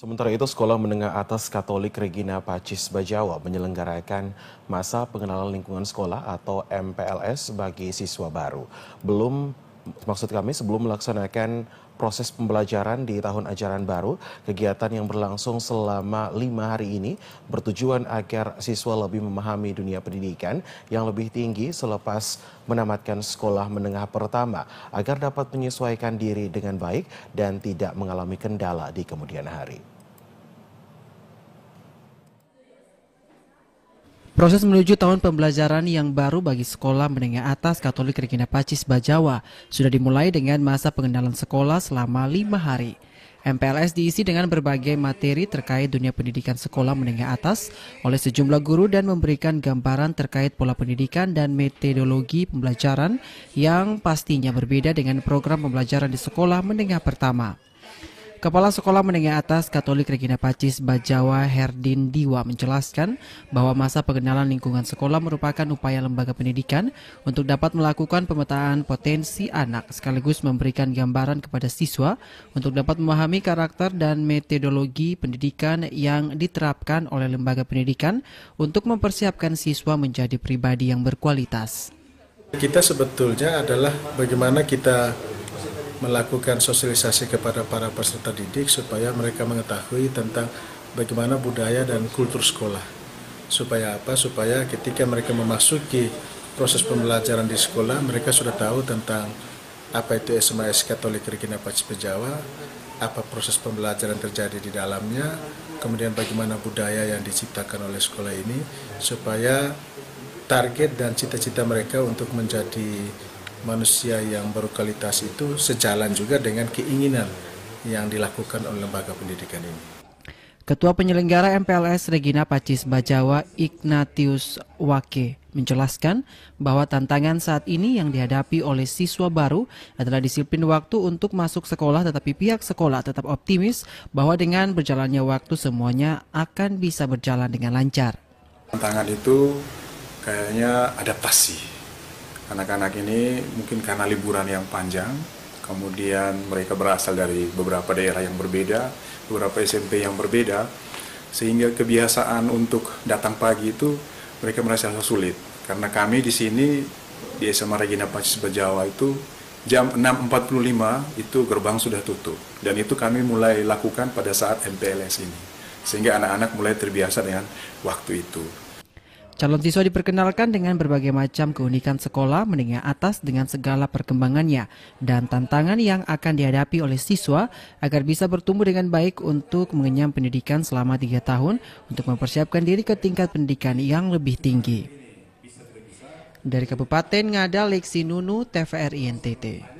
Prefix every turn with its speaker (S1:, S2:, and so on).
S1: Sementara itu, Sekolah Menengah Atas Katolik Regina Pacis Bajawa menyelenggarakan masa pengenalan lingkungan sekolah atau MPLS bagi siswa baru. Belum maksud kami sebelum melaksanakan proses pembelajaran di tahun ajaran baru. Kegiatan yang berlangsung selama lima hari ini bertujuan agar siswa lebih memahami dunia pendidikan yang lebih tinggi selepas menamatkan sekolah menengah pertama agar dapat menyesuaikan diri dengan baik dan tidak mengalami kendala di kemudian hari.
S2: Proses menuju tahun pembelajaran yang baru bagi sekolah menengah atas Katolik Regina Pacis Bajawa sudah dimulai dengan masa pengenalan sekolah selama lima hari. MPLS diisi dengan berbagai materi terkait dunia pendidikan sekolah menengah atas oleh sejumlah guru dan memberikan gambaran terkait pola pendidikan dan metodologi pembelajaran yang pastinya berbeda dengan program pembelajaran di sekolah menengah pertama. Kepala Sekolah Menengah Atas Katolik Regina Pacis Bajawa Herdin Diwa menjelaskan bahwa masa pengenalan lingkungan sekolah merupakan upaya lembaga pendidikan untuk dapat melakukan pemetaan potensi anak sekaligus memberikan gambaran kepada siswa untuk dapat memahami karakter dan metodologi pendidikan yang diterapkan oleh lembaga pendidikan untuk mempersiapkan siswa menjadi pribadi yang berkualitas.
S3: Kita sebetulnya adalah bagaimana kita melakukan sosialisasi kepada para peserta didik supaya mereka mengetahui tentang bagaimana budaya dan kultur sekolah. Supaya apa? Supaya ketika mereka memasuki proses pembelajaran di sekolah, mereka sudah tahu tentang apa itu SMS Katolik Regina Pacipe Jawa, apa proses pembelajaran terjadi di dalamnya, kemudian bagaimana budaya yang diciptakan oleh sekolah ini, supaya target dan cita-cita mereka untuk menjadi manusia yang berkualitas itu sejalan juga dengan keinginan yang dilakukan oleh lembaga pendidikan ini.
S2: Ketua Penyelenggara MPLS Regina Pacis Bajawa Ignatius Wake menjelaskan bahwa tantangan saat ini yang dihadapi oleh siswa baru adalah disiplin waktu untuk masuk sekolah tetapi pihak sekolah tetap optimis bahwa dengan berjalannya waktu semuanya akan bisa berjalan dengan lancar.
S4: Tantangan itu kayaknya adaptasi anak-anak ini mungkin karena liburan yang panjang kemudian mereka berasal dari beberapa daerah yang berbeda beberapa SMP yang berbeda sehingga kebiasaan untuk datang pagi itu mereka merasa sulit karena kami di sini di SMA Regina Pacis Bajawa itu jam 6.45 itu gerbang sudah tutup dan itu kami mulai lakukan pada saat MPLS ini sehingga anak-anak mulai terbiasa dengan waktu itu
S2: Calon siswa diperkenalkan dengan berbagai macam keunikan sekolah menengah atas dengan segala perkembangannya dan tantangan yang akan dihadapi oleh siswa agar bisa bertumbuh dengan baik untuk mengenyam pendidikan selama tiga tahun untuk mempersiapkan diri ke tingkat pendidikan yang lebih tinggi. Dari Kabupaten Ngada, Leksi Nunu, TVRI NTT.